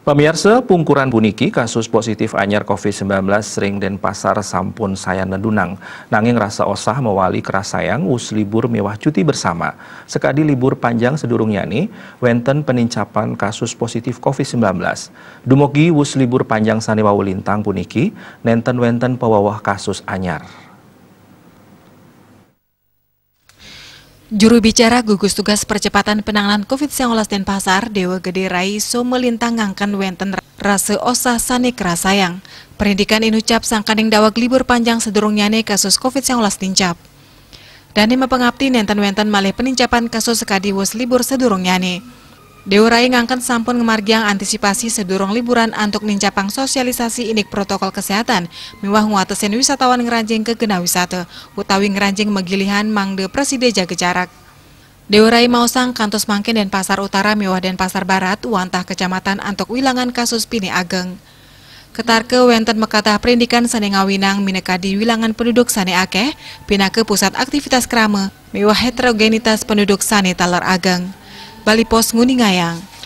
Pemirsa, pungkuran puniki kasus positif anyar COVID-19 sering dan pasar sampun saya dunang. Nanging rasa osah mewali keras sayang us libur mewah cuti bersama. Sekadi libur panjang sedurungnya ini wenten penincapan kasus positif COVID-19. Dumogi us libur panjang sanewa lintang puniki, nenten wenten pewawah kasus anyar. Juru bicara gugus tugas percepatan penanganan COVID-19 Pasar Dewa Gede Rai So melintang ngangkan wenten rase osah sanik kerasayang. Perindikan ini inucap sangkaning dawak libur panjang sedurungnya ne kasus COVID-19 tincap. Dan pengabdi nenten wenten malih penincapan kasus sekadiwus libur sedurungnya ne. Deurai ngangkat sampun ngemargiang antisipasi sedurung liburan antuk nincapang sosialisasi inik protokol kesehatan mewah nguatesin wisatawan ngeranjing ke gena wisata utawi ngeranjing megilihan mangde preside jaga jarak. Deurai Mausang, Kantos Mangkin dan Pasar Utara mewah dan Pasar Barat, wantah kecamatan antuk wilangan kasus Pini Ageng. Ketarke wenten mekatah perindikan sane ngawinang mineka di wilangan penduduk sane akeh, pinake pusat aktivitas kerama mewah heterogenitas penduduk sane talar ageng. Bali Pos Nguningayang.